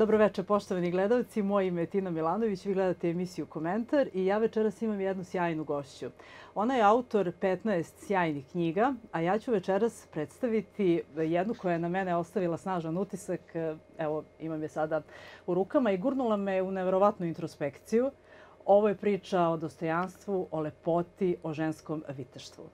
Dobroveče, poštovani gledalci. Moje ime je Tina Milanović, vi gledate emisiju Komentar i ja večeras imam jednu sjajnu gošću. Ona je autor 15 sjajnih knjiga, a ja ću večeras predstaviti jednu koja je na mene ostavila snažan utisak, evo imam je sada u rukama i gurnula me u neverovatnu introspekciju. Ovo je priča o dostojanstvu, o lepoti, o ženskom viteštvu.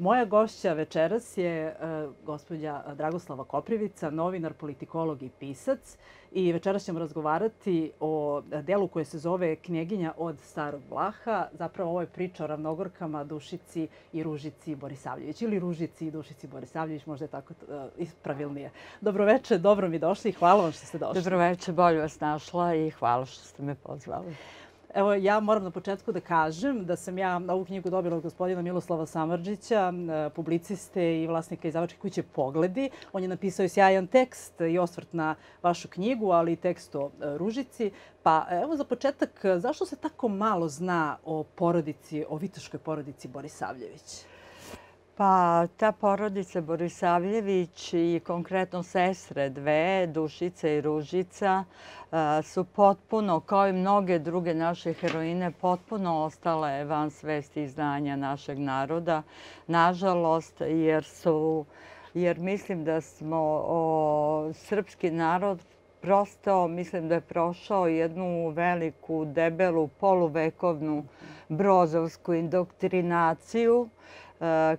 Moja gošća večeras je uh, gospođa Dragoslava Koprivica, novinar, politikolog i pisac. I večeras ćemo razgovarati o delu koje se zove Knjeginja od starog Vlaha. Zapravo ovo je priča o ravnogorkama Dušici i Ružici Borisavljević. Ili Ružici i Dušici Borisavljević, možda je tako uh, e, pravilnije. Dobroveče, dobro mi došli i hvala vam što ste došli. Dobroveče, bolje vas našla i hvala što ste me pozvali. Evo, ja moram na početku da kažem da sam ja ovu knjigu dobila od gospodina Miloslava Samrđića, publiciste i vlasnika izdavačke kuće Pogledi. On je napisao sjajan tekst i osvrt na vašu knjigu, ali i tekst o e, Ružici. Pa e, evo za početak, zašto se tako malo zna o porodici, o vitoškoj porodici Borisavljevića? Pa ta porodica Borisavljević i konkretno sestre dve, Dušica i Ružica, e, su potpuno, kao i mnoge druge naše heroine, potpuno ostale van svesti i znanja našeg naroda. Nažalost, jer su jer mislim da smo srpski narod prosto, mislim da je prošao jednu veliku, debelu, poluvekovnu brozovsku indoktrinaciju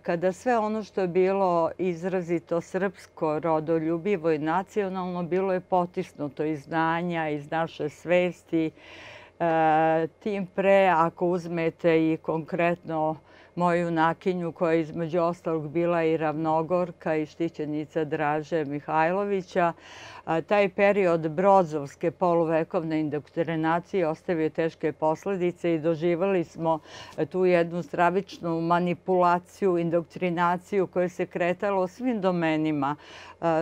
kada sve ono što je bilo izrazito srpsko, rodoljubivo i nacionalno, bilo je potisnuto iz znanja, iz naše svesti, e, tim pre ako uzmete i konkretno moju nakinju koja je između ostalog bila i ravnogorka i štićenica Draže Mihajlovića, taj period brozovske poluvekovne indoktrinacije ostavio teške posledice i doživali smo e, tu jednu stravičnu manipulaciju, indoktrinaciju koja se kretala u svim domenima.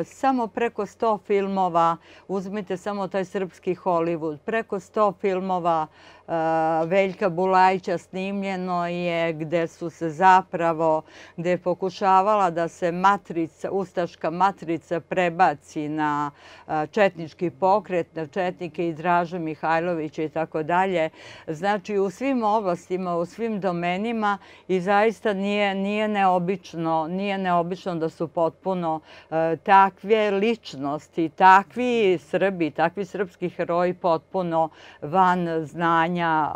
samo preko 100 filmova, uzmite samo taj srpski Hollywood, preko 100 filmova Veljka Bulajića snimljeno je gde su se zapravo, gde je pokušavala da se matrica, ustaška matrica prebaci na četnički pokret, na četnike i Draža Mihajlovića i tako dalje. Znači u svim oblastima, u svim domenima i zaista nije, nije, neobično, nije neobično da su potpuno takve ličnosti, takvi Srbi, takvi srpski heroji potpuno van znanja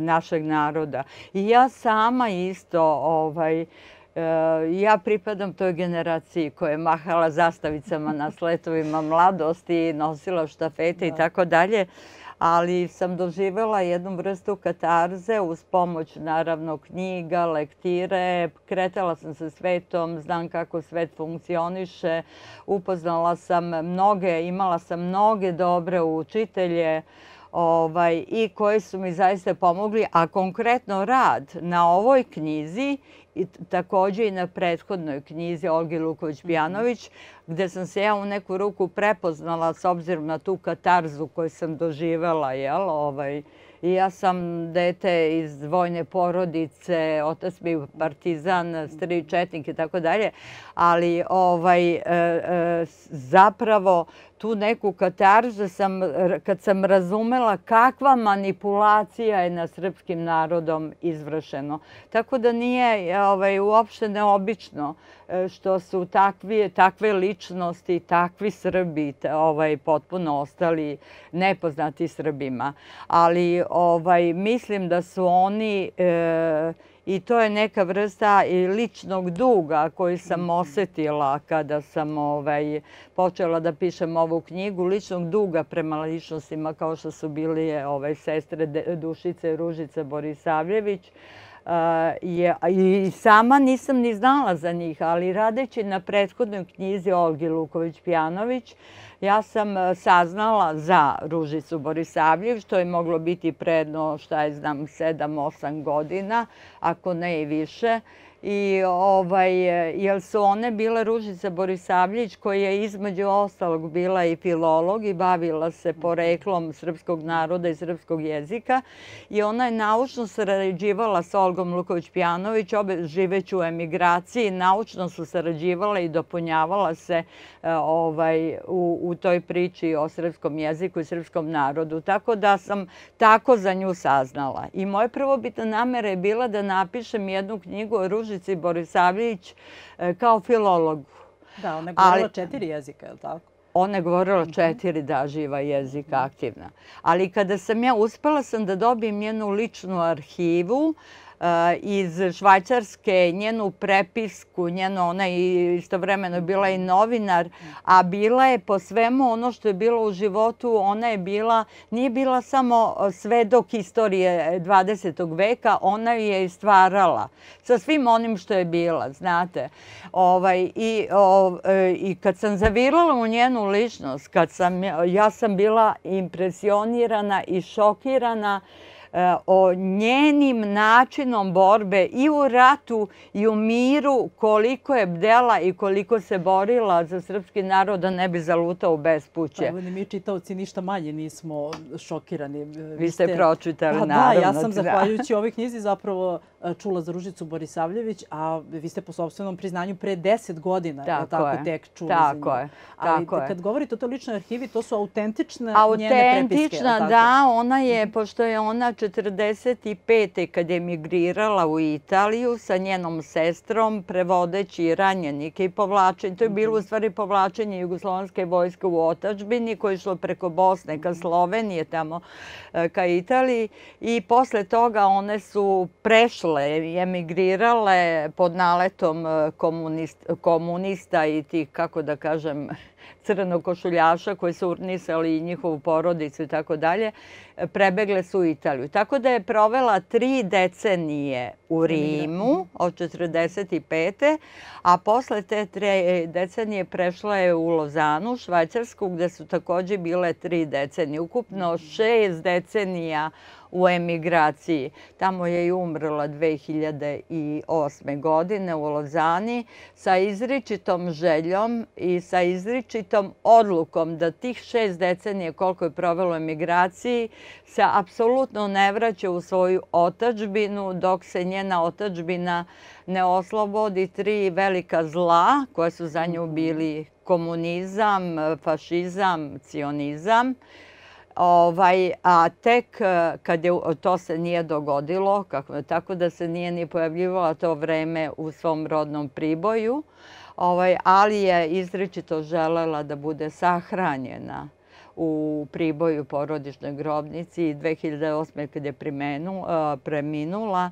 našeg naroda. I ja sama isto ovaj, Eh, ja pripadam toj generaciji koja je mahala zastavicama na sletovima mladosti, nosila štafete i da. tako dalje, ali sam doživjela jednu vrstu katarze uz pomoć naravno knjiga, lektire, kretala sam se svetom, znam kako svet funkcioniše, upoznala sam mnoge, imala sam mnoge dobre učitelje, Ovaj, i koji su mi zaista pomogli, a konkretno rad na ovoj knjizi i takođe i na prethodnoj knjizi Olgi Luković-Bjanović, gde sam se ja u neku ruku prepoznala s obzirom na tu katarzu koju sam doživela, jel, ovaj, I ja sam dete iz vojne porodice, otac mi je partizan, stri četnik i tako dalje, ali ovaj, e, e, zapravo tu neku katarzu sam, kad sam razumela kakva manipulacija je na srpskim narodom izvršeno. Tako da nije ovaj, uopšte neobično e, što su takvi, takve ličnosti, takvi Srbi ovaj, potpuno ostali nepoznati Srbima. Ali ovaj, mislim da su oni... Eh, i to je neka vrsta i ličnog duga koji sam mhm. osetila kada sam ovaj, počela da pišem ovu knjigu, ličnog duga prema ličnostima kao što su bili ovaj, sestre Dušice Ružica Borisavljević, Uh, je, i sama nisam ni znala za njih, ali radeći na prethodnoj knjizi Olgi Luković-Pjanović, ja sam uh, saznala za Ružicu Borisavljev, što je moglo biti predno, šta je znam, 7-8 godina, ako ne i više i ovaj, jel su one bila Ružica Borisavljić koja je između ostalog bila i filolog i bavila se poreklom srpskog naroda i srpskog jezika i ona je naučno sarađivala sa Olgom Luković-Pjanović, obe živeću u emigraciji, naučno su sarađivala i dopunjavala se e, ovaj, u, u toj priči o srpskom jeziku i srpskom narodu. Tako da sam tako za nju saznala. I moja prvobitna namera je bila da napišem jednu knjigu o Ružici Požeci, Boris Savljić, e, kao filolog. Da, ona je govorila Ali, četiri jezika, je li tako? Ona je govorila mhm. četiri, da, živa jezika mhm. aktivna. Ali kada sam ja uspela sam da dobijem jednu ličnu arhivu, Eh, iz Švajcarske, njenu prepisku, njeno ona je istovremeno bila i novinar, a bila je po svemu ono što je bilo u životu, ona je bila, nije bila samo eh, svedok istorije 20. Eh, veka, ona je i stvarala sa svim onim što je bila, znate. Ovaj, i, o, I kad sam zavirala u njenu ličnost, kad sam, ja sam bila impresionirana i šokirana, E, o njenim načinom borbe i u ratu i u miru koliko je bdela i koliko se borila za srpski narod da ne bi zalutao u bespuće. Pa, mi čitavci ništa manje nismo šokirani. E, vi, ste pročitali, pa, da, naravno. Da, ja sam zahvaljujući ovoj knjizi zapravo e, čula za Ružicu Borisavljević, a vi ste po sobstvenom priznanju pre deset godina tako, tako je. tek čuli tako za nju. Tako je. Tako Ali kad govorite o toj ličnoj arhivi, to su autentične njene prepiske. Autentična, da. Ona je, pošto je ona 45. kad je emigrirala u Italiju sa njenom sestrom, prevodeći ranjenike i povlačenje. To je bilo u stvari povlačenje jugoslovenske vojske u otačbini koje je šlo preko Bosne ka Slovenije, tamo e, ka Italiji. I posle toga one su prešle i emigrirale pod naletom e, komunista i tih, kako da kažem, košuljaša koji su urnisali i njihovu porodicu i tako dalje, prebegle su u Italiju. Tako da je provela tri decenije u Rimu od 45. a posle te tre decenije prešla je u Lozanu, Švajcarsku, gde su takođe bile tri decenije. Ukupno šest decenija u emigraciji. Tamo je i umrla 2008. godine u Lozani sa izričitom željom i sa izričitom odlukom da tih šest decenije koliko je provelo u emigraciji se apsolutno ne vraća u svoju otačbinu dok se njena otačbina ne oslobodi tri velika zla koja su za nju bili komunizam, fašizam, cionizam. Ovaj, a tek e, kad je, to se nije dogodilo, kako, tako da se nije ni pojavljivala to vreme u svom rodnom priboju, ovaj, ali je izrečito želela da bude sahranjena u priboju porodičnoj grobnici i 2008. kada je e, preminula,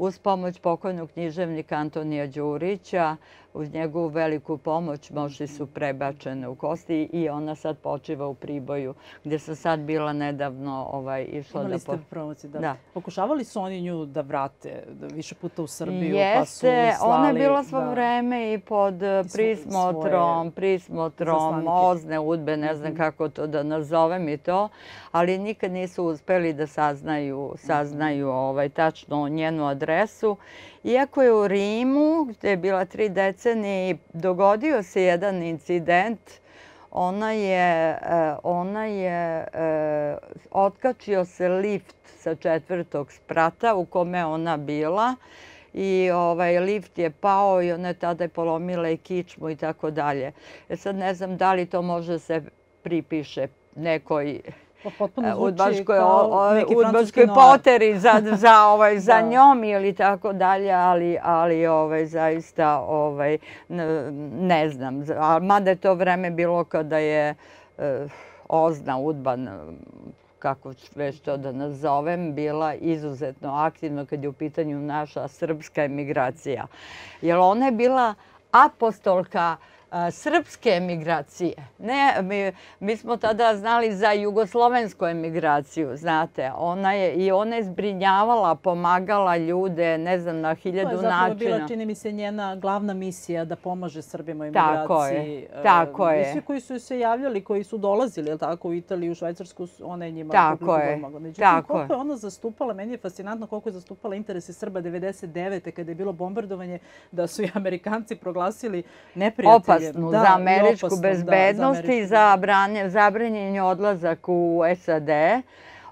uz pomoć pokojnog književnika Antonija Đurića, uz njegovu veliku pomoć moši su prebačene u kosti i ona sad počiva u Priboju, gde sam sad bila nedavno ovaj, išla Imali da... Imali da. da. Pokušavali su oni nju da vrate da više puta u Srbiju, pa su slali... Jeste, ona je bila svo da. vreme i pod e, prismotrom, prismotrom, ozne, udbe, ne znam mhm. kako to da nazovem i to, ali nikad nisu uspeli da saznaju, saznaju ovaj, tačno njenu adresu adresu. Iako je u Rimu, gde je bila tri decenije, dogodio se jedan incident, ona je, e, ona je e, otkačio se lift sa četvrtog sprata u kome je ona bila i ovaj, lift je pao i ona je tada je polomila i kičmu i tako dalje. E, sad ne znam da li to može da se pripiše nekoj Pa udbaškoj, e, udbaškoj poteri za, za, ovaj, za da. njom ili tako dalje, ali, ali ovaj, zaista ovaj, ne znam. Mada je to vreme bilo kada je eh, Ozna Udban kako već to da nazovem, bila izuzetno aktivna kad je u pitanju naša srpska emigracija. Jer ona je bila apostolka uh, srpske emigracije. mi, smo tada znali za jugoslovensku emigraciju, znate. Ona je i ona je zbrinjavala, pomagala ljude, ne znam, na hiljadu načina. To je zapravo bila, čini mi se, njena glavna misija da pomaže Srbima u emigraciji. Tako je, e, tako svi koji su se javljali, koji su dolazili, u Italiju, u Švajcarsku, ona je njima tako je. Međutim, koliko je ona zastupala, meni je fascinantno koliko je zastupala interese Srba 99. kada je bilo bombardovanje, da su i Amerikanci proglasili neprijatelje. Da, opasnu da, za američku opasnu, bezbednost da, za američku. i za zabranjenje zabranjen odlazak u SAD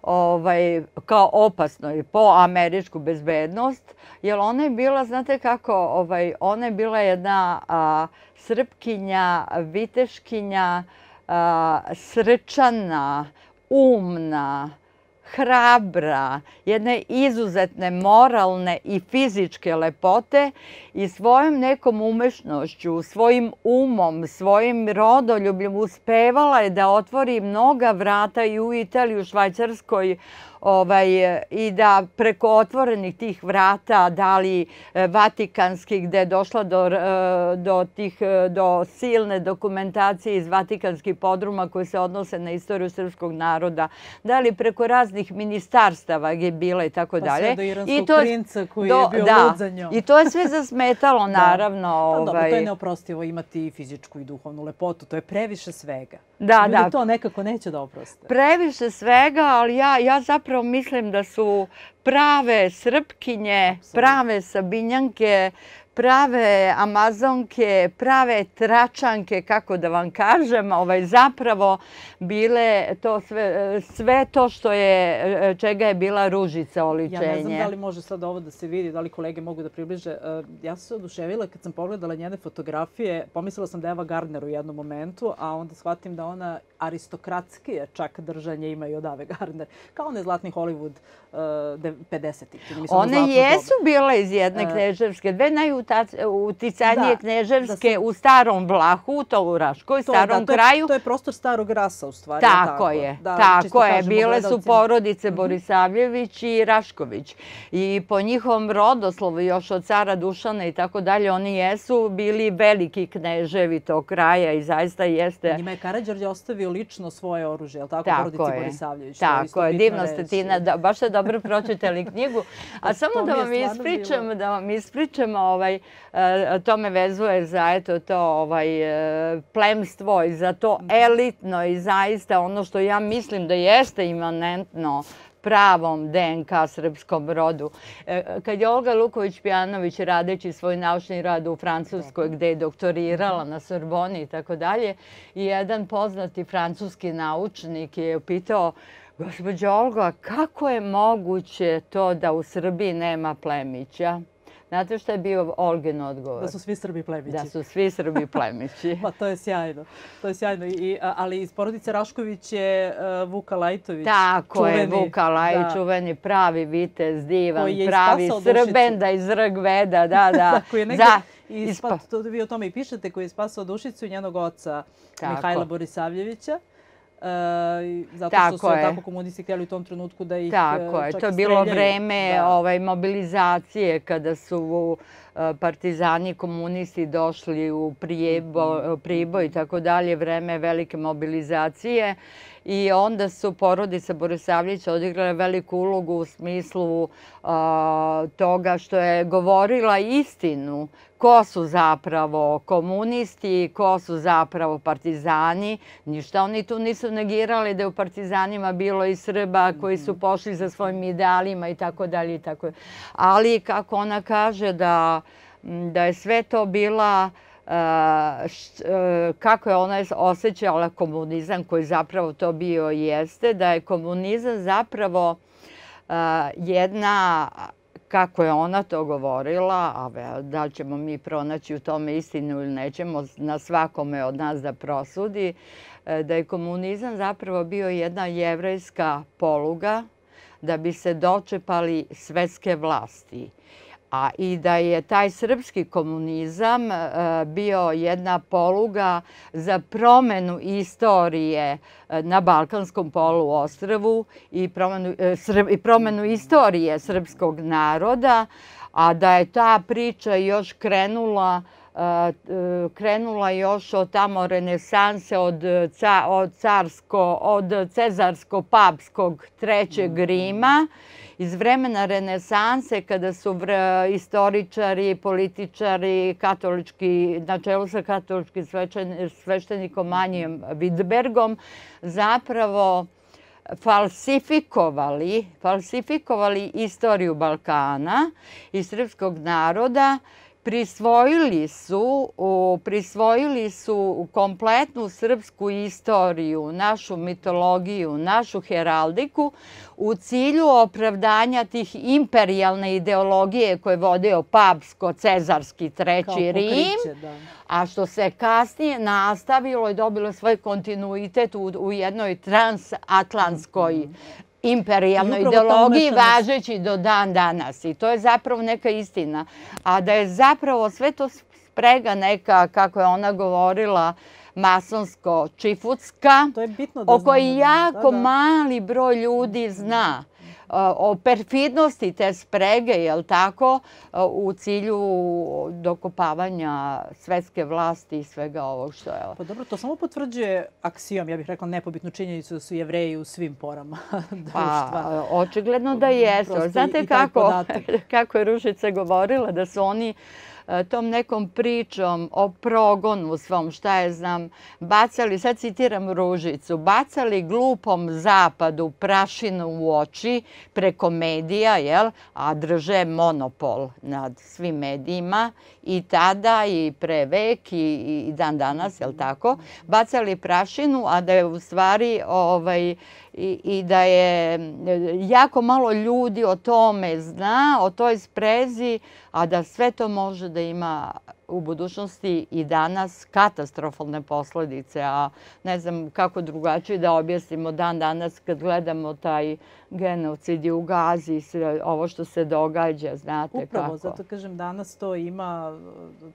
ovaj, kao opasno i po američku bezbednost, jer ona je bila, znate kako, ovaj, ona je bila jedna a, srpkinja, viteškinja, a, srčana, umna, hrabra, jedne izuzetne moralne i fizičke lepote i svojom nekom umešnošću, svojim umom, svojim rodoljubljem uspevala je da otvori mnoga vrata i u Italiji, u Švajcarskoj, ovaj, i da preko otvorenih tih vrata, da li e, vatikanskih, gde je došla do, e, do, tih, e, do silne dokumentacije iz vatikanskih podruma koje se odnose na istoriju srpskog naroda, da li preko raznih ministarstava je bila i tako dalje. Pa sve do iranskog I princa koji je bio da. lud za njom. I to je sve zasmetalo, da. naravno. ovaj... to je ovaj- neoprostivo imati fizičku i duhovnu lepotu. To je previše svega. Da, Ljudi da. to nekako neće da oproste. Previše svega, ali ja, ja zapravo zapravo mislim da su prave Srpkinje, prave Sabinjanke, prave Amazonke, prave tračanke, kako da vam kažem, ovaj, zapravo bile to sve, sve to što je, čega je bila ružica oličenje. Ja ne znam da li može sad ovo da se vidi, da li kolege mogu da približe. E, ja sam se oduševila kad sam pogledala njene fotografije, pomislila sam da je Eva Gardner u jednom momentu, a onda shvatim da ona aristokratskije čak držanje imaju od Ave Gardner. Kao one zlatni Hollywood uh, 50-ih. One jesu doba. bile iz jedne knježevske, kneževske, dve najuticajnije da, da kneževske da u starom Vlahu, to u Raškoj, to, starom da, to je, kraju. To je prostor starog rasa u stvari. Tako, tako je, da, tako je. Bile su porodice mhm. Borisavljević i Rašković. I po njihovom rodoslovu još od cara Dušana i tako dalje, oni jesu bili veliki kneževi tog kraja i zaista jeste... Njima je Karadžorđe ostavio nosio lično svoje oružje, ali tako, tako porodici je. Borisavljević. Tako je, divno ste ti, da, baš ste dobro pročitali knjigu. A samo da vam ispričam, da vam ispričam, ovaj, e, to me vezuje za eto to ovaj, e, plemstvo i za to mhm. elitno i zaista ono što ja mislim da jeste imanentno uh, pravom DNK srpskom rodu. E, kad je Olga luković pijanović radeći svoj naučni rad u Francuskoj gde je doktorirala na Sorboni i tako dalje, jedan poznati francuski naučnik je pitao Gospođo Olga, kako je moguće to da u Srbiji nema plemića? Znate što je bio Olgin odgovor? Da su svi Srbi plemići. Da su svi Srbi plemići. pa to je sjajno. To je sjajno. I, ali iz porodice Rašković je uh, Vuka Lajtović. Tako čuveni, je, Vuka da. Lajtović, da. čuveni pravi vitez, divan, pravi srben da iz Rgveda, da, da. Tako je negde da, ispad, ispa... to vi o tome i pišete, koji je spasao dušicu njenog oca Tako. Mihajla Borisavljevića zato što tako su je. tako komunisti htjeli u tom trenutku da ih tako e, čak je. To je bilo vreme da. ovaj, mobilizacije kada su e, partizani, komunisti došli u Prijebo, mm. Prijeboj i tako dalje, vreme velike mobilizacije i onda su porodice Borisavljeća odigrale veliku ulogu u smislu toga što je govorila istinu ko su zapravo komunisti, ko su zapravo partizani. Ništa oni tu nisu negirali da je u partizanima bilo i Srba koji su mhm. pošli za svojim idealima i tako dalje i tako. Ali kako ona kaže da da je sve to bila E, kako je ona osjećala komunizam koji zapravo to bio jeste, da je komunizam zapravo e, jedna kako je ona to govorila, a da ćemo mi pronaći u tome istinu ili nećemo, na svakome od nas da prosudi, e, da je komunizam zapravo bio jedna jevrejska poluga da bi se dočepali svetske vlasti a i da je taj srpski komunizam e, bio jedna poluga za promenu istorije e, na Balkanskom poluostrvu i promenu, e, i promenu istorije srpskog naroda, a da je ta priča još krenula krenula još od tamo renesanse, od, ca, od carsko, od cezarsko-papskog trećeg mhm. Rima iz vremena renesanse kada su istoričari, političari, katolički, na čelu sa katoličkim sveštenikom Manijem Vidbergom, zapravo falsifikovali, falsifikovali istoriju Balkana i srpskog naroda prisvojili su, prisvojili su kompletnu srpsku istoriju, našu mitologiju, našu heraldiku u cilju opravdanja tih imperijalne ideologije koje je vodio papsko-cezarski treći Rim, da. a što se kasnije nastavilo i dobilo svoj kontinuitet u, jednoj transatlantskoj mhm imperijalnoj ideologiji važeći do dan danas. I to je zapravo neka istina. A da je zapravo sve to sprega neka, kako je ona govorila, masonsko-čifutska, da o kojoj da, jako da, mali broj ljudi zna o perfidnosti te sprege, jel tako, u cilju dokopavanja svetske vlasti i svega ovog što je. Pa dobro, to samo potvrđuje aksijom, ja bih rekla, nepobitnu činjenicu da su jevreji u svim porama društva. Pa, očigledno da jesu. Znate kako, kako je Ružica govorila, da su oni uh, E, tom nekom pričom o progonu svom, šta je znam, bacali, sad citiram Ružicu, bacali glupom zapadu prašinu u oči preko medija, jel, a drže monopol nad svim medijima i tada i pre vek i, i dan danas, jel tako, bacali prašinu, a da je u stvari ovaj, i, i da je e, jako malo ljudi o tome zna, o toj sprezi, a da sve to može da ima u budućnosti i danas katastrofalne posledice, a ne znam kako drugačije da objasnimo dan danas kad gledamo taj genocid i u Gazi i ovo što se događa, znate Upravo, kako. Upravo, zato kažem danas to ima,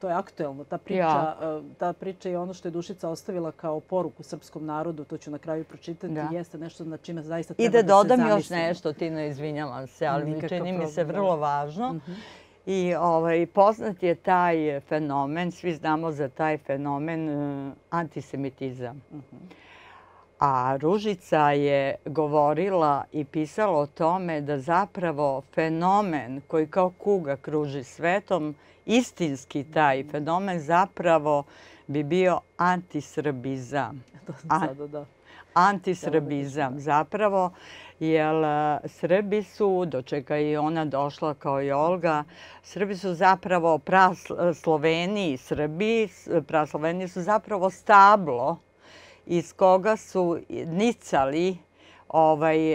to je aktuelno, ta priča, ja. E, ta priča i ono što je Dušica ostavila kao poruku srpskom narodu, to ću na kraju pročitati, da. jeste nešto na čime zaista treba da, da se zamislimo. I da dodam da još nešto, Tino, izvinjavam se, ali Nikakav čini problem. mi se da. vrlo važno. Mhm. I ovaj, poznat je taj fenomen, svi znamo za taj fenomen e, antisemitizam. A Ružica je govorila i pisala o tome da zapravo fenomen koji kao kuga kruži svetom, istinski taj fenomen zapravo bi bio antisrbizam. Sada, da. Antisrbizam da, da, da. zapravo jer e, Srbi su, do čega je ona došla kao i Olga, Srbi su zapravo prasloveni i Srbi, prasloveni su zapravo stablo iz koga su nicali ovaj,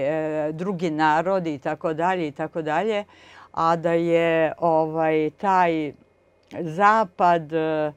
e, drugi narodi i tako dalje i tako dalje, a da je ovaj taj zapad e,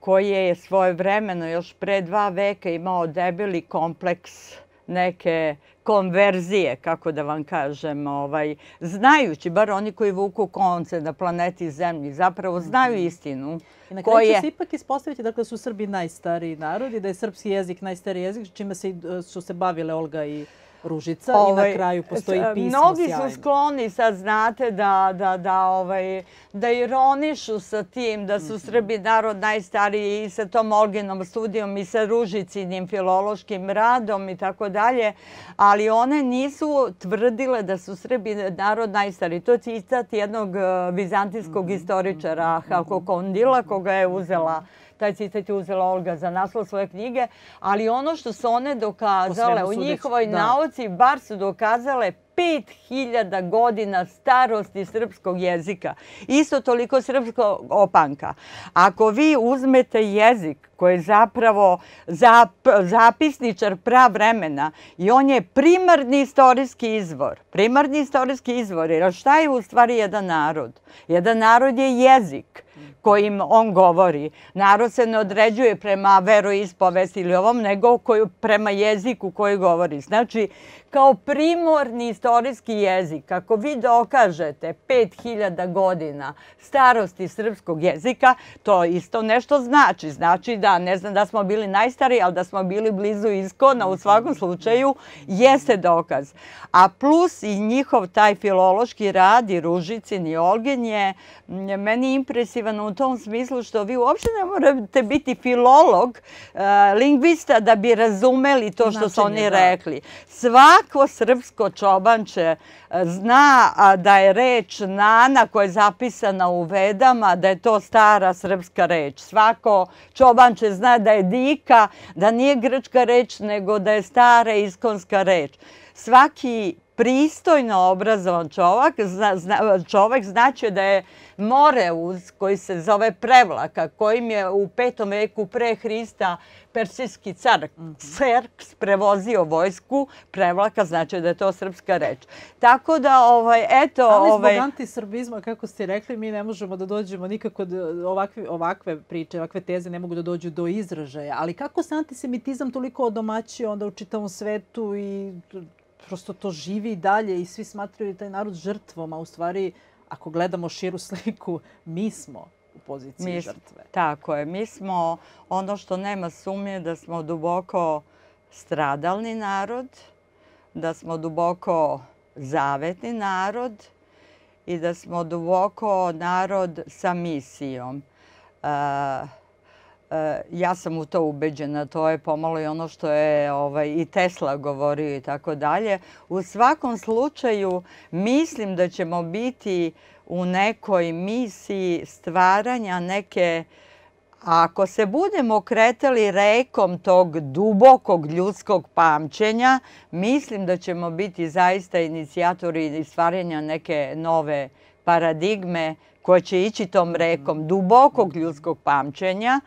koji je svoje vremeno još pre dva veka imao debeli kompleks neke konverzije, kako da vam kažem, ovaj, znajući, bar oni koji vuku konce na planeti Zemlji, zapravo mhm. znaju istinu. I na kraju će se ipak ispostaviti dakle, da su Srbi najstariji narod i da je srpski jezik najstariji jezik, čime se, e, su se bavile Olga i Ružica i na ovaj, kraju postoji pismo Mnogi su skloni, sad znate, da, da, da, ovaj, da ironišu sa tim da su mhm. Srbi narod najstariji i sa tom Olginom studijom i sa Ružicinim filološkim radom i tako dalje, ali one nisu tvrdile da su Srbi narod najstariji. To je citat jednog eh, vizantijskog mhm. istoričara mhm. Halko Kondila koga je uzela taj citat je uzela Olga za naslov svoje knjige, ali ono što su one dokazale u njihovoj da. nauci, bar su dokazale 5000 godina starosti srpskog jezika. Isto toliko srpskog opanka. Ako vi uzmete jezik koji je zapravo zapisničar pra vremena i on je primarni istorijski izvor. Primarni istorijski izvor. Jer šta je u stvari jedan narod? Jedan narod je jezik kojim on govori. Narod se ne određuje prema veroispovesti ili ovom, nego prema jeziku koji govori. Znači, kao primorni istorijski jezik, ako vi dokažete 5000 godina starosti srpskog jezika, to isto nešto znači. Znači da, ne znam da smo bili najstariji, ali da smo bili blizu iskona, u svakom slučaju jeste dokaz. A plus i njihov taj filološki rad i Ružicin i Olgin je meni impresivan u tom smislu što vi uopšte ne morate biti filolog, e, lingvista da bi razumeli to što su oni da. rekli. Svak svako srpsko čobanče e, zna da je reč nana koja je zapisana u vedama, da je to stara srpska reč. Svako čobanče zna da je dika, da nije grčka reč, nego da je stara iskonska reč. Svaki pristojno obrazovan čovak, čovek znači da je Moreuz, koji se zove Prevlaka, kojim je u petom veku pre Hrista persijski car Serks mhm. prevozio vojsku, Prevlaka znači da je to srpska reč. Tako da, ovaj, eto... Ali zbog ovaj... antisrbizma, kako ste rekli, mi ne možemo da dođemo nikako do ovakve, ovakve priče, ovakve teze ne mogu da dođu do izražaja. Ali kako se antisemitizam toliko odomaćio onda u čitavom svetu i prosto to živi i dalje i svi smatraju da taj narod žrtvom, a u stvari ako gledamo širu sliku, mi smo u poziciji mi, žrtve. Tako je. Mi smo ono što nema sumnje da smo duboko stradalni narod, da smo duboko zavetni narod i da smo duboko narod sa misijom. Uh, Eh, ja sam u to ubeđena, to je pomalo i ono što je ovaj, i Tesla govorio i tako dalje. U svakom slučaju mislim da ćemo biti u nekoj misiji stvaranja neke ako se budemo kretali rekom tog dubokog ljudskog pamćenja, mislim da ćemo biti zaista inicijatori stvaranja neke nove paradigme koja će ići tom rekom dubokog ljudskog pamćenja,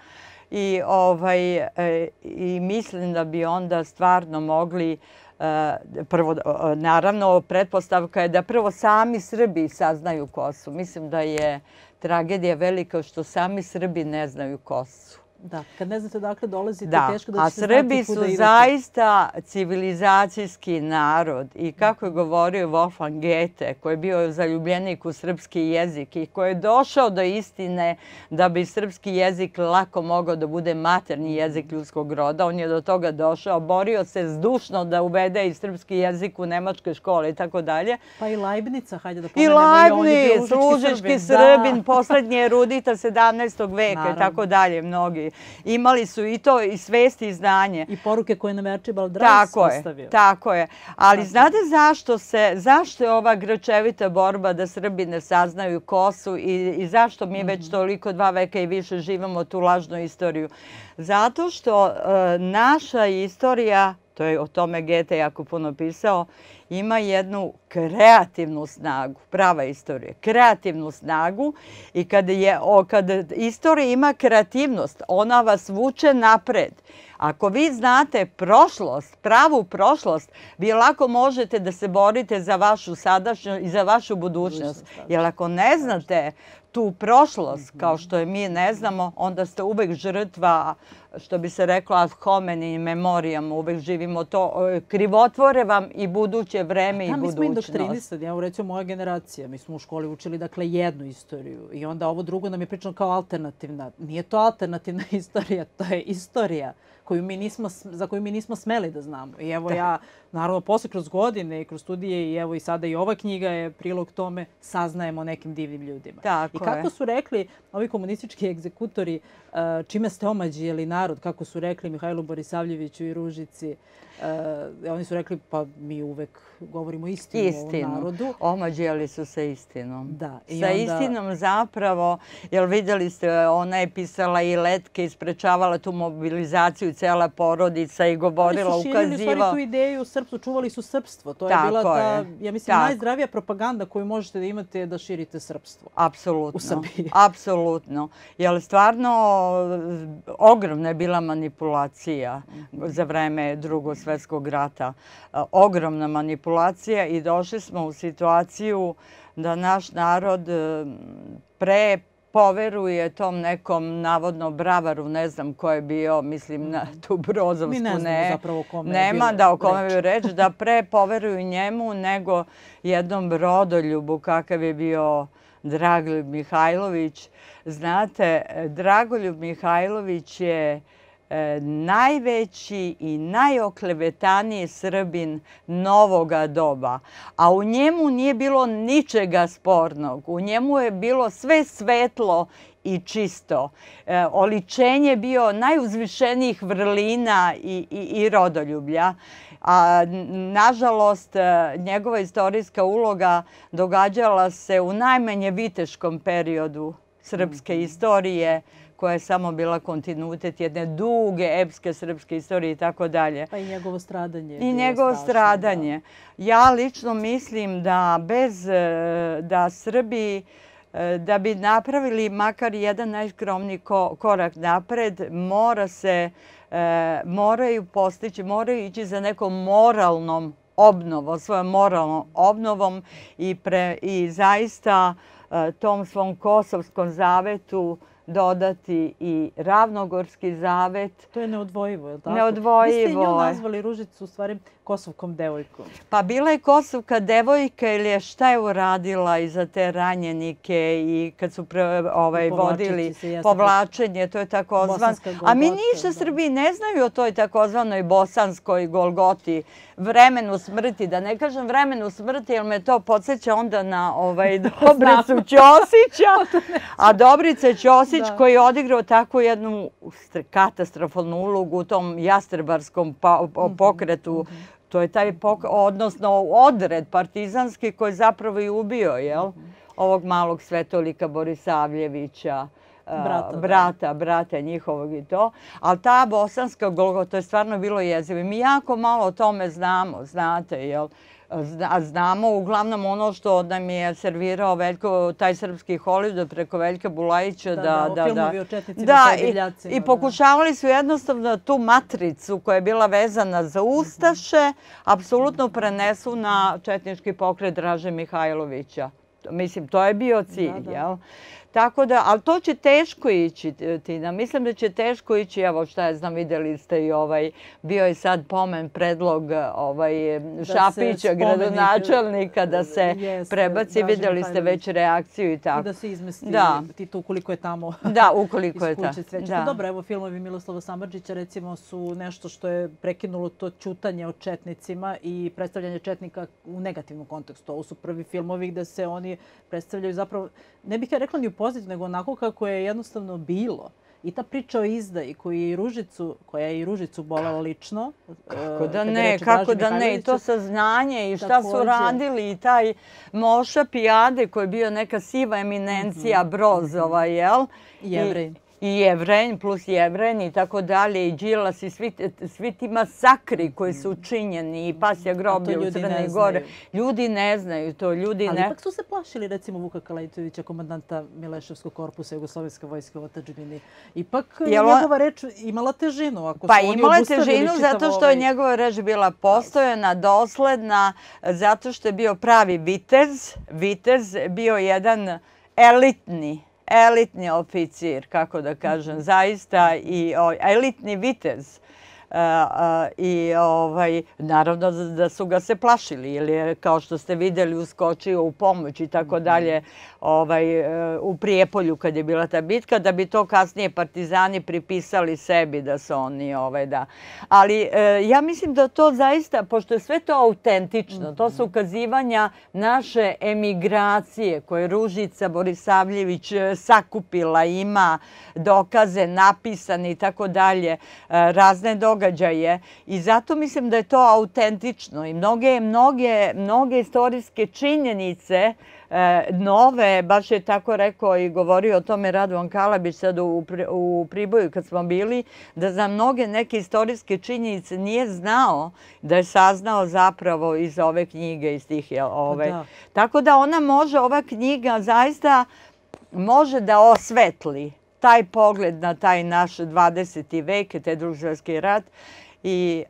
i, ovaj, e, i mislim da bi onda stvarno mogli e, prvo, e, naravno, pretpostavka je da prvo sami Srbi saznaju ko su. Mislim da je tragedija velika što sami Srbi ne znaju ko su. Da, kad ne znate dakle dolazite, da. teško da ćete znati kuda idete. A Srbi su zaista civilizacijski narod i kako je govorio Wolfgang Goethe, koji je bio zaljubljenik u srpski jezik i koji je došao do istine da bi srpski jezik lako mogao da bude materni jezik ljudskog roda. On je do toga došao, borio se zdušno da uvede i srpski jezik u nemačkoj škole i tako dalje. Pa i Leibnica, hajde da pomenemo. I Leibnic, Lužički Srbin, da. poslednji erudita 17. veka i tako dalje, mnogi imali su i to i svest i znanje. I poruke koje nam je Arčibald Rajs tako ostavio. Je, tako je. Ali znate zašto se, zašto je ova grčevita borba da Srbi ne saznaju ko su i, i zašto mi već mhm. toliko dva veka i više živamo tu lažnu istoriju? Zato što e, naša istorija to je o tome Gete jako puno pisao, ima jednu kreativnu snagu, prava istorija, kreativnu snagu i kada, je, o, kada istorija ima kreativnost, ona vas vuče napred. Ako vi znate prošlost, pravu prošlost, vi lako možete da se borite za vašu sadašnju i za vašu budućnost. Da. Jer ako ne znate tu prošlost, kao mhm. što je mi ne znamo, onda ste uvek žrtva, što bi se reklo, ad homen i memorijam, uvek živimo to, e, krivotvore vam i buduće vreme i budućnost. Da, mi smo indoktrinisani, u recimo moja generacija, mi smo u školi učili dakle jednu istoriju i onda ovo drugo nam je pričano kao alternativna. Nije to alternativna istorija, to je istorija koju mi nismo, za koju mi nismo smeli da znamo. I evo da. ja, naravno, posle kroz godine i kroz studije i evo i sada i ova knjiga je prilog tome saznajemo nekim divnim ljudima. Tako I kako je. su rekli ovi komunistički egzekutori, e, čime ste omađijeli narod, kako su rekli Mihajlu Borisavljeviću i Ružici, E, oni su rekli, pa mi uvek govorimo istinu, istinu. o narodu. Omađijali su sa istinom. Da. I sa onda... istinom zapravo, jer videli ste, ona je pisala i letke, isprečavala tu mobilizaciju, cela porodica i govorila, ukazivala. Oni su širili tu ideju srpstvu, čuvali su srpstvo. To je Tako bila ta, ja mislim, Tako. najzdravija propaganda koju možete da imate da širite srpstvo. Apsolutno. U Srbiji. Apsolutno. Jer stvarno ogromna je bila manipulacija za vreme drugog svetskog rata. E, ogromna manipulacija i došli smo u situaciju da naš narod e, pre poveruje tom nekom navodno bravaru, ne znam ko je bio, mislim na mhm. tu Brozovsku, ne, ne zapravo kome nema da o kome bi reč, da pre poveruju njemu nego jednom rodoljubu kakav je bio Dragoljub Mihajlović. Znate, Dragoljub Mihajlović je E, najveći i najoklevetaniji Srbin novoga doba. A u njemu nije bilo ničega spornog. U njemu je bilo sve svetlo i čisto. E, oličenje bio najuzvišenijih vrlina i, i, i rodoljublja. A, nažalost, e, njegova istorijska uloga događala se u najmanje viteškom periodu srpske mhm. istorije, koja je samo bila kontinuitet jedne duge epske srpske istorije i tako dalje. Pa i njegovo stradanje. I njegovo da. stradanje. Ja lično mislim da bez, e, da Srbi, e, da bi napravili makar jedan najskromni korak napred, mora se, e, moraju postići, moraju ići za nekom moralnom obnovom, svojom moralnom obnovom i, pre, i zaista tom svom kosovskom zavetu dodati i Ravnogorski zavet. To je neodvojivo, je li tako? Neodvojivo. Vi ste nju nazvali Ružicu, u stvari, kosovkom devojkom? Pa bila je kosovka devojka ili je šta je uradila i za te ranjenike i kad su ovaj, vodili povlačenje, to je takozvan. A mi ništa da. Srbi ne znaju o toj takozvanoj bosanskoj Golgoti, vremenu smrti, da ne kažem vremenu smrti, jer me to podsjeća onda na ovaj, da, Dobricu Ćosića, a Dobrica Ćosić da. koji je odigrao takvu jednu katastrofalnu ulogu u tom jastrbarskom pa, mhm, pokretu mhm. To je taj odnosno odred partizanski koji je zapravo i ubio, mhm. Ovog malog svetolika Borisavljevića. Brata, da. brata, brata njihovog i to. Ali ta bosanska golgota, to je stvarno bilo jezivo. Mi jako malo o tome znamo, znate, jel? Zna, znamo uglavnom ono što nam je servirao veliko, taj srpski Hollywood preko Veljka Bulajića. Da, da, da, filmovi da. da. o četnicima da, i, i da. pokušavali su jednostavno tu matricu koja je bila vezana za Ustaše, apsolutno prenesu na četnički pokret Draže Mihajlovića. Mislim, to je bio da, cilj, da, Da, Tako da, ali to će teško ići, Tina. Mislim da će teško ići, evo šta je znam, videli ste i ovaj, bio je sad pomen predlog ovaj, da Šapića, gradonačelnika, da se prebaci. Videli ste već reakciju i tako. I Da se izmesti da. Tito ukoliko je tamo da, ukoliko iz kuće Da. Pa dobro, evo filmovi Miloslava Samrđića recimo su nešto što je prekinulo to čutanje o četnicima i predstavljanje četnika u negativnom kontekstu. Ovo su prvi filmovi gde se oni predstavljaju zapravo ne bih ja rekla ni u pozitiv, nego onako kako je jednostavno bilo. I ta priča o izdaji koji je i Ružicu, koja je i Ružicu bolela lično. Kako e, da, da ne, kako da ne. I to saznanje i šta su radili i taj Moša Pijade koji je bio neka siva eminencija mm -hmm. Brozova, jel? Jevrej i Jevren plus Jevren i tako dalje i Đilas i svi, svi ti masakri koji su mm. učinjeni i pasja groblja u Crne Gore. Ljudi ne znaju to. Ljudi Ali ne... ipak su se plašili recimo Vuka Kalajtovića, komandanta Mileševskog korpusa Jugoslovenske vojske u Otađbini. Ipak on... njegova reč imala težinu. Ako pa imala težinu zato što je njegova reč bila postojena, dosledna, zato što je bio pravi vitez. Vitez bio jedan elitni elitni oficir, kako da kažem, zaista i ovaj, elitni vitez i ovaj, naravno da, da su ga se plašili, ili je, kao što ste videli, uskočio u pomoć i tako mhm. dalje ovaj, e, u Prijepolju kad je bila ta bitka, da bi to kasnije partizani pripisali sebi da su oni, ovaj, da. Ali e, ja mislim da to zaista, pošto je sve to autentično, to su mhm. ukazivanja naše emigracije koje Ružica Borisavljević e, sakupila, ima dokaze napisane i tako dalje, razne dokaze događaje i zato mislim da je to autentično i mnoge, mnoge, mnoge istorijske činjenice e, nove, baš je tako rekao i govorio o tome Radovan Kalabić sad u, u Priboju kad smo bili, da za mnoge neke istorijske činjenice nije znao da je saznao zapravo iz ove knjige, iz tih pa ove. Da. Tako da ona može, ova knjiga zaista može da osvetli taj pogled na taj naš 20. vek, te drugi rat i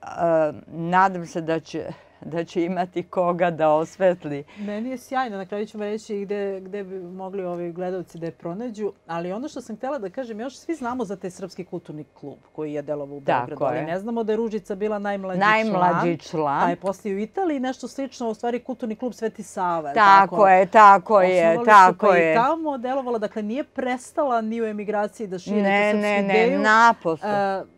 nadam se da će da će imati koga da osvetli. Meni je sjajno, na kraju ćemo reći gde, gde bi mogli ovi gledalci da je pronađu, ali ono što sam htela da kažem, još svi znamo za taj Srpski kulturni klub koji je delovao u Beogradu, ali ne znamo da je Ružica bila najmlađi, najmlađi član, član, pa je poslije u Italiji nešto slično, u stvari kulturni klub Sveti Sava. Tako, tako je, tako je, Osnovali tako pa je. i tamo delovala, dakle nije prestala ni u emigraciji da širi ne, tu srpsku ne, ne, ideju. Ne, ne, naposlo. Uh, e,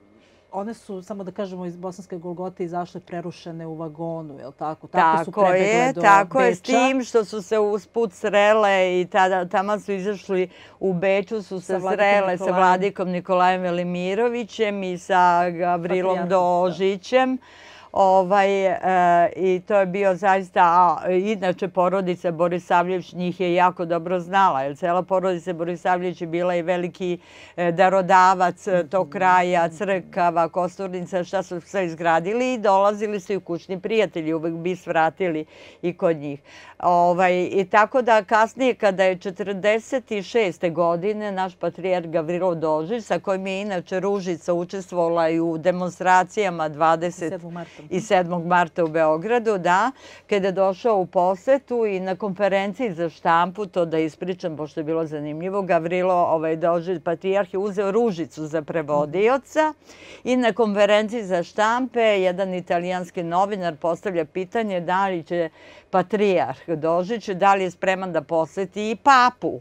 one su, samo da kažemo, iz Bosanske Golgote izašle prerušene u vagonu, je li tako? Tako, tako su prebegle je, do tako Beča. je, s tim što su se usput srele i tada, tamo su izašli u Beču, su se sa srele sa vladikom Nikolajem Velimirovićem i sa Gavrilom Patrijatom, da. Dožićem. Da Ovaj, e, I to je bio zaista, a, inače porodica Borisavljević njih je jako dobro znala, jer cela porodica Borisavljević je bila i veliki e, darodavac e, tog mhm. kraja, crkava, kosturnica, šta su sve izgradili i dolazili su i kućni prijatelji, uvek bi svratili i kod njih. Ovaj, I tako da kasnije, kada je 46. godine, naš patrijar Gavrilo Dožić, sa kojim je inače Ružica učestvovala i u demonstracijama 20 i 7. marta u Beogradu, da, kada je došao u posetu i na konferenciji za štampu, to da ispričam, pošto je bilo zanimljivo, Gavrilo ovaj, Dožić, patrijarh, je uzeo ružicu za prevodioca i na konferenciji za štampe jedan italijanski novinar postavlja pitanje da li će patrijarh Dožić, da li je spreman da poseti i papu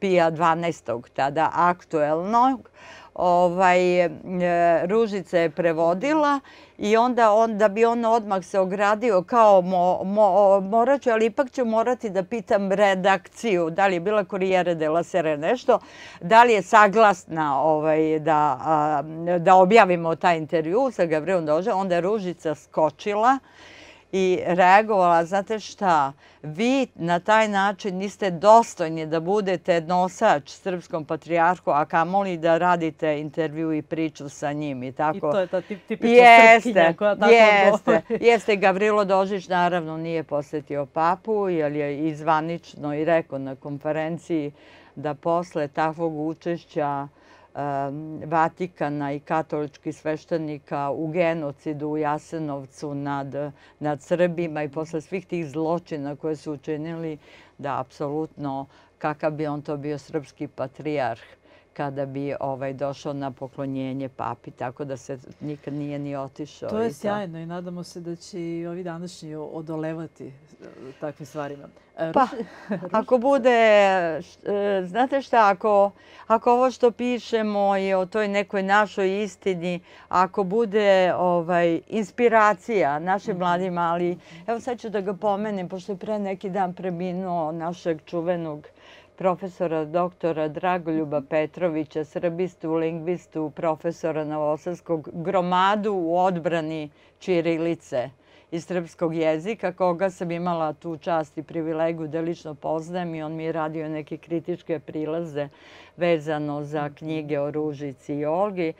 Pija 12. tada aktuelnog, ovaj, e, Ružica je prevodila i onda on, da bi on odmah se ogradio kao mo, mo, morat ću, ali ipak ću morati da pitam redakciju, da li je bila Corriere dela sere nešto, da li je saglasna ovaj, da, da objavimo taj intervju sa Gavrijom Dože, onda je Ružica skočila i i reagovala, znate šta, vi na taj način niste dostojni da budete nosač srpskom patrijarhu, a kamoli da radite intervju i priču sa njim i tako. I to je ta tipična srpkinja koja tako jeste, govori. Jeste, Gavrilo Dožić naravno nije posetio papu, jer je izvanično i rekao na konferenciji da posle takvog učešća Vatikana i katoličkih sveštenika u genocidu u Jasenovcu nad, nad Srbima i posle svih tih zločina koje su učinili, da apsolutno kakav bi on to bio srpski patrijarh kada bi ovaj, došao na poklonjenje papi, tako da se nikad nije ni otišao. To je sjajno i nadamo se da će i ovi današnji odolevati e, takvim stvarima. E, pa, ako bude, e, znate šta, ako, ako ovo što pišemo je o toj nekoj našoj istini, ako bude ovaj, inspiracija našim mhm. mladima, ali mhm. evo sad ću da ga pomenem, pošto je pre neki dan preminuo našeg čuvenog profesora doktora Dragoljuba Petrovića, srbistu, lingvistu, profesora Novosavskog, gromadu u odbrani Čirilice i srpskog jezika, koga sam imala tu čast i privilegu da lično poznajem i on mi je radio neke kritičke prilaze vezano za knjige o Ružici i Olgi.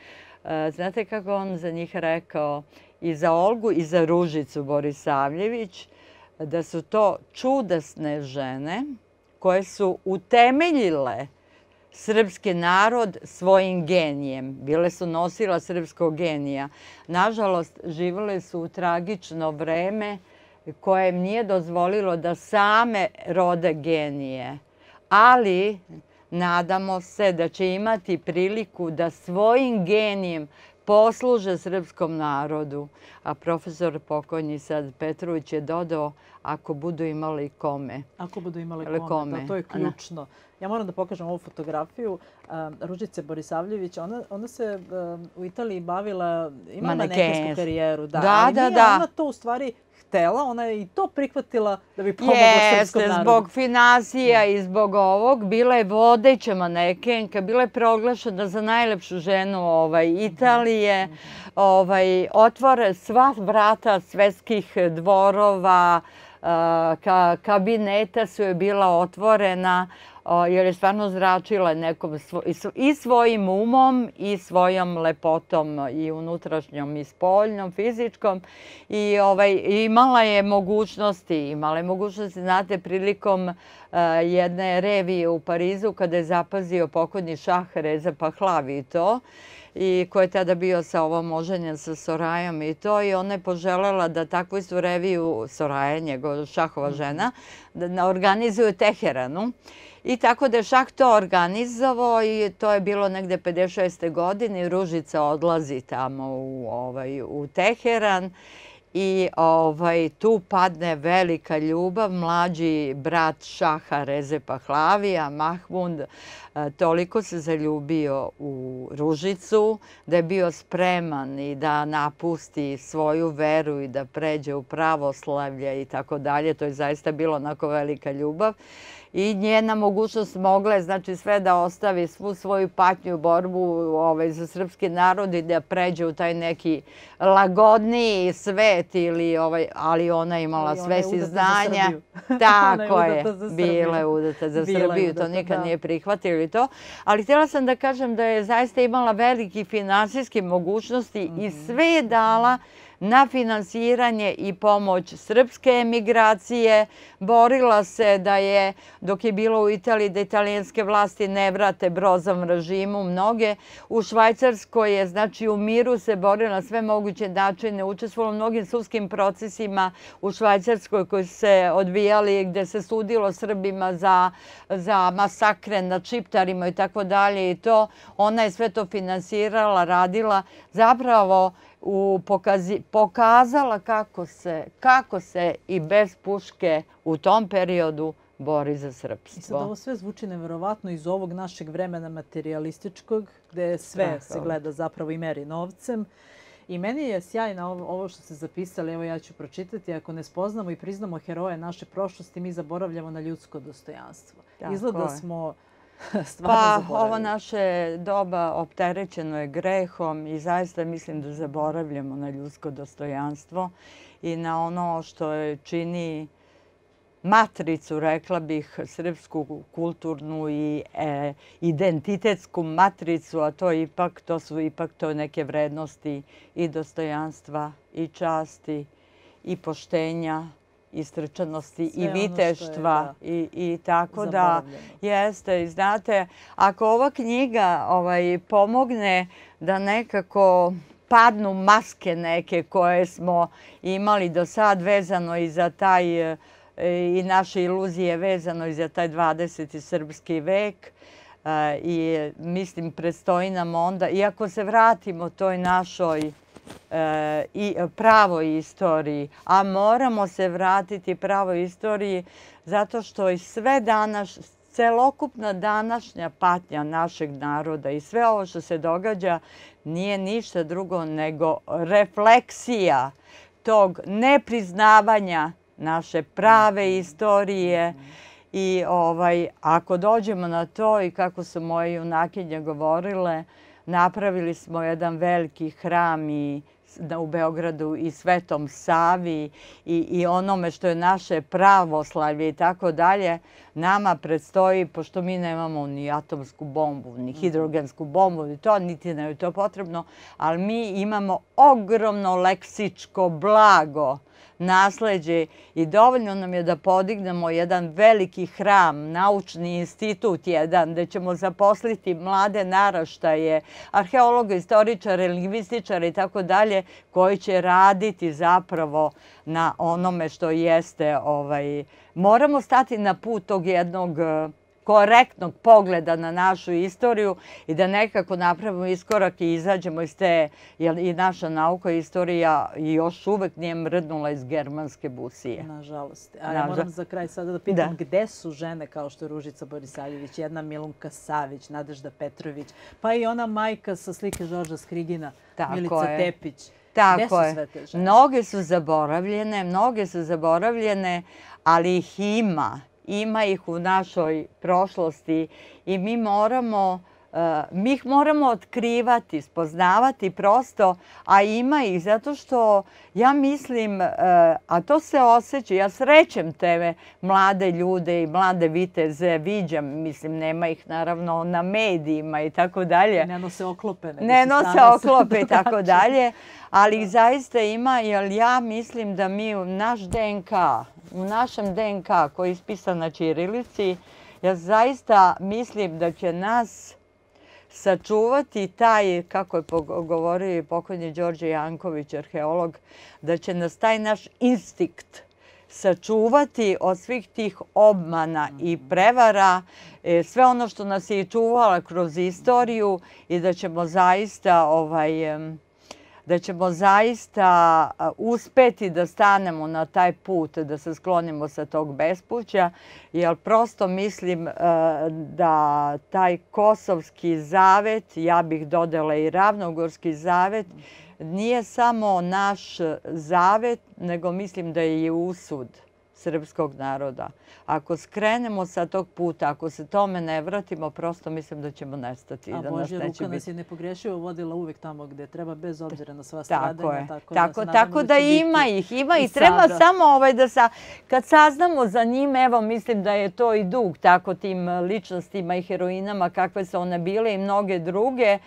E, znate kako on za njih rekao i za Olgu i za Ružicu Borisavljević, da su to čudasne žene, koje su utemeljile srpski narod svojim genijem. Bile su nosila srpskog genija. Nažalost, živele su u tragično vreme koje im nije dozvolilo da same rode genije. Ali nadamo se da će imati priliku da svojim genijem posluže srpskom narodu a profesor pokojni sad Petrović je dodao ako budu imali kome. Ako budu imali kome, kome. Da, to je ključno. Ja moram da pokažem ovu fotografiju Ružice Borisavljević. Ona, ona se u Italiji bavila, imala manekensku karijeru. Da, da, da, da. Ona to u stvari htela, ona je i to prihvatila da bi pomogla srpskom narodu. Jeste, zbog financija i zbog ovog bila je vodeća manekenka, bila je proglašena za najlepšu ženu ovaj, Italije, mhm. ovaj, otvore sva dva vrata svetskih dvorova, e, ka, kabineta su je bila otvorena, e, jer je stvarno zračila nekom i svojim umom i svojom lepotom i unutrašnjom i spoljnom, fizičkom. I ovaj, imala je mogućnosti, imala je mogućnosti, znate, prilikom e, jedne revije u Parizu kada je zapazio pokodni šah Reza Pahlavi i to i ko je tada bio sa ovom oženjen sa Sorajom i to i ona je poželela da takvu istu reviju Soraje, njegov šahova mhm. žena, da, da organizuju Teheranu. I tako da je Šah to organizovao i to je bilo negde 56. godine i Ružica odlazi tamo u, ovaj, u Teheran i ovaj, tu padne velika ljubav. Mlađi brat Šaha Reze Pahlavija, Mahmund e, toliko se zaljubio u Ružicu da je bio spreman i da napusti svoju veru i da pređe u pravoslavlje i tako dalje. To je zaista bilo onako velika ljubav i njena mogućnost mogla je znači, sve da ostavi, svu svoju patnju, borbu ovaj, za srpski narod i da pređe u taj neki lagodniji svet, ili, ovaj, ali ona imala ona sve si znanja. Tako je, je bila je udata za bila Srbiju, udata, to nikad da. nije prihvatili to. Ali htjela sam da kažem da je zaista imala veliki finansijski mogućnosti mm -hmm. i mhm. sve je dala mhm na finansiranje i pomoć srpske emigracije. Borila se da je, dok je bilo u Italiji, da italijanske vlasti ne vrate brozom režimu mnoge. U Švajcarskoj je, znači, u miru se borila na sve moguće načine, učestvovala u mnogim sudskim procesima u Švajcarskoj koji se odvijali, gde se sudilo Srbima za, za masakre na čiptarima i tako dalje i to. Ona je sve to finansirala, radila. Zapravo, pokazala kako se, kako se i bez puške u tom periodu bori za srpstvo. I sad ovo sve zvuči nevjerovatno iz ovog našeg vremena materialističkog, gde sve se gleda zapravo i meri novcem. I meni je sjajno ovo što ste zapisali, evo ja ću pročitati. Ako ne spoznamo i priznamo heroje naše prošlosti, mi zaboravljamo na ljudsko dostojanstvo. Tako Izgleda je. smo Pa, ovo naše doba opterećeno je grehom i zaista mislim da zaboravljamo na ljudsko dostojanstvo i na ono što je čini matricu, rekla bih, srpsku kulturnu i e, identitetsku matricu, a to ipak, to su ipak to neke vrednosti i dostojanstva i časti i poštenja istrčanosti i viteštva da. i, i tako da jeste. I znate, ako ova knjiga ovaj, pomogne da nekako padnu maske neke koje smo imali do sad vezano i za taj e, i naše iluzije vezano i za taj 20. srpski vek e, i mislim predstoji nam onda, iako se vratimo toj našoj i pravoj istoriji, a moramo se vratiti pravoj istoriji zato što i sve danas, celokupna današnja patnja našeg naroda i sve ovo što se događa nije ništa drugo nego refleksija tog nepriznavanja naše prave istorije i ovaj, ako dođemo na to i kako su moje junakinje govorile, Napravili smo jedan veliki hram i u Beogradu i Svetom Savi i, i onome što je naše pravoslavlje i tako dalje, nama predstoji, pošto mi nemamo ni atomsku bombu, ni mhm. hidrogensku bombu, ni to, niti nam je to potrebno, ali mi imamo ogromno leksičko blago nasleđe i dovoljno nam je da podignemo jedan veliki hram, naučni institut jedan, da ćemo zaposliti mlade naraštaje, arheologa, istoričara, lingvističare i tako dalje, koji će raditi zapravo na onome što jeste. Ovaj, moramo stati na put tog jednog korektnog pogleda na našu istoriju i da nekako napravimo iskorak i izađemo iz te, jer i naša nauka i istorija još uvek nije mrdnula iz germanske busije. Nažalost. A ja moram za kraj sada da pitam da. gde su žene kao što je Ružica Borisaljević, jedna Milunka Savić, Nadežda Petrović, pa i ona majka sa slike Žorža Skrigina, Milica Tepić. Tako je. Mnoge su zaboravljene, mnoge su zaboravljene, ali ih ima Ima ih u našoj prošlosti i mi moramo E, mi ih moramo otkrivati, spoznavati prosto, a ima ih zato što ja mislim, e, a to se osjeća, ja srećem tebe, mlade ljude i mlade viteze, viđam, mislim, nema ih naravno na medijima i tako dalje. Ne nose oklope. Ne nose oklope i tako dalje, ali ih da. zaista ima, jer ja mislim da mi u naš DNK, u našem DNK koji je ispisan na Čirilici, ja zaista mislim da će nas sačuvati taj, kako je govorio pokojni Đorđe Janković, arheolog, da će nas taj naš instinkt sačuvati od svih tih obmana i mhm. prevara, e, sve ono što nas je i čuvala kroz istoriju i da ćemo zaista ovaj, da ćemo zaista uspeti da stanemo na taj put, da se sklonimo sa tog bespuća, jer prosto mislim e, da taj kosovski zavet, ja bih dodala i ravnogorski zavet, nije samo naš zavet, nego mislim da je i usud srpskog naroda. Ako skrenemo sa tog puta, ako se tome ne vratimo, prosto mislim da ćemo nestati. A da Božja ruka nas je nepogrešiva vodila uvek tamo gde treba, bez obzira na sva stradanja. Tako, tako, da, tako da, da ima ih, ima i treba samo ovaj da sa... Kad saznamo za njim, evo mislim da je to i dug tako tim ličnostima i heroinama kakve su one bile i mnoge druge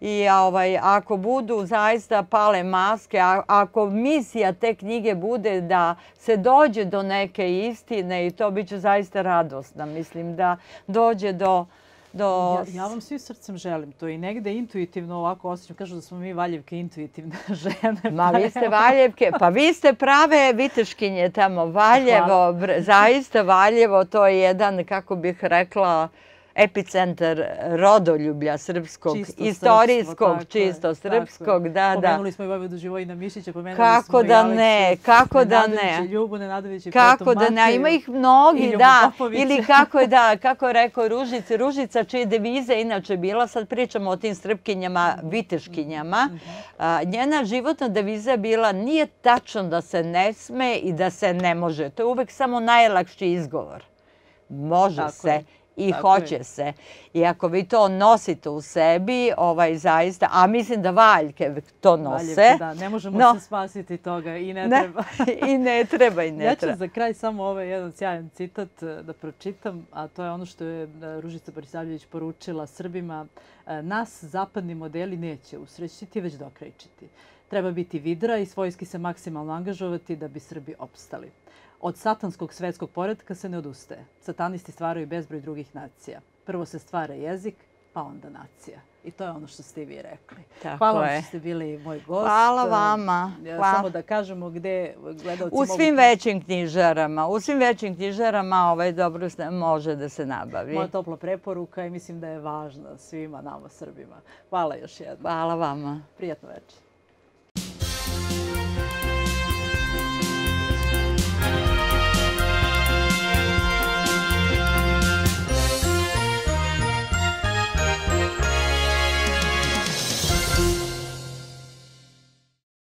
i ovaj, ako budu zaista pale maske, ako misija te knjige bude da se dođe do neke istine i to bit će zaista radosna, mislim da dođe do... Do... Ja, vam svim srcem želim to i negde intuitivno ovako osjećam. Kažu da smo mi valjevke intuitivne žene. Ma pa vi ste valjevke, pa vi ste prave viteškinje tamo. Valjevo, zaista Valjevo, to je jedan, kako bih rekla, epicentar rodoljublja srpskog, istorijskog, čisto srpskog, da, da. Pomenuli smo i Vojvodu Živojina Mišića, pomenuli smo kako da ne, kako da ne. Ljubu Nenadovića, kako da ne, ima ih mnogi, da. Ili kako je, da, kako je rekao Ružica, Ružica čije devize inače bila, sad pričamo o tim srpkinjama, viteškinjama, mhm. njena životna deviza je bila nije tačno da se ne sme i da se ne može. To je uvek samo najlakši izgovor. Može Tako se. Je i Tako hoće je. se. I ako vi to nosite u sebi, ovaj, zaista, a mislim da valjke to nose. Valjke, da, ne možemo no. se spasiti toga i ne, ne treba. I ne treba, i ne ja treba. Ja ću za kraj samo ovaj jedan sjajan citat eh, da pročitam, a to je ono što je eh, Ružica Borisavljević poručila Srbima. Eh, Nas zapadni modeli neće usrećiti, već dokrajčiti. Treba biti vidra i svojski se maksimalno angažovati da bi Srbi opstali. Od satanskog svetskog poredka se ne odustaje. Satanisti stvaraju bezbroj drugih nacija. Prvo se stvara jezik, pa onda nacija. I to je ono što ste i vi rekli. Tako Hvala je. vam što ste bili moj gost. Hvala vama. Ja, Hvala. Samo da kažemo gde gledalci mogu... U svim mogu... većim knjižarama. U svim većim knjižarama ovaj dobro može da se nabavi. Moja topla preporuka i mislim da je važna svima nama Srbima. Hvala još jednom. Hvala vama. Prijatno večer.